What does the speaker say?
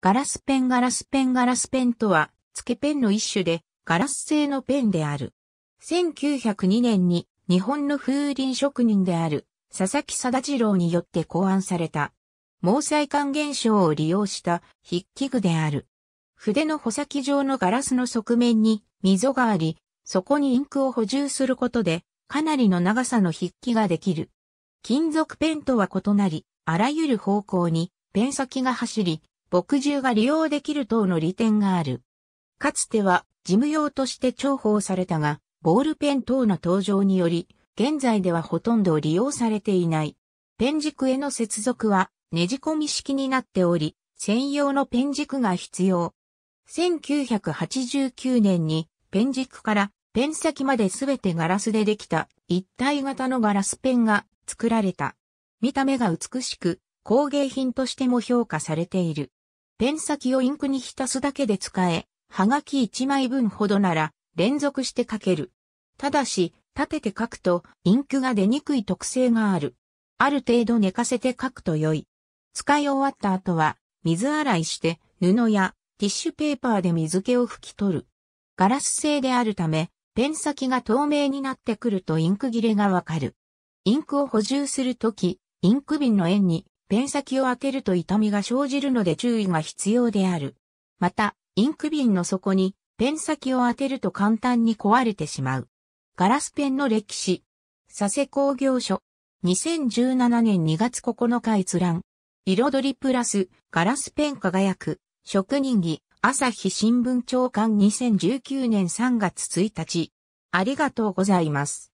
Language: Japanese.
ガラスペンガラスペンガラスペンとは、付けペンの一種で、ガラス製のペンである。1902年に、日本の風鈴職人である、佐々木貞次郎によって考案された、毛細管現象を利用した筆記具である。筆の穂先状のガラスの側面に溝があり、そこにインクを補充することで、かなりの長さの筆記ができる。金属ペンとは異なり、あらゆる方向にペン先が走り、墨汁が利用できる等の利点がある。かつては事務用として重宝されたが、ボールペン等の登場により、現在ではほとんど利用されていない。ペン軸への接続はねじ込み式になっており、専用のペン軸が必要。1989年にペン軸からペン先まで全てガラスでできた一体型のガラスペンが作られた。見た目が美しく工芸品としても評価されている。ペン先をインクに浸すだけで使え、はがき1枚分ほどなら連続して書ける。ただし、立てて書くとインクが出にくい特性がある。ある程度寝かせて書くと良い。使い終わった後は水洗いして布やティッシュペーパーで水気を拭き取る。ガラス製であるため、ペン先が透明になってくるとインク切れがわかる。インクを補充するとき、インク瓶の円にペン先を当てると痛みが生じるので注意が必要である。また、インク瓶の底にペン先を当てると簡単に壊れてしまう。ガラスペンの歴史。佐世工業所。2017年2月9日閲覧。彩りプラス、ガラスペン輝く、職人技、朝日新聞長官2019年3月1日。ありがとうございます。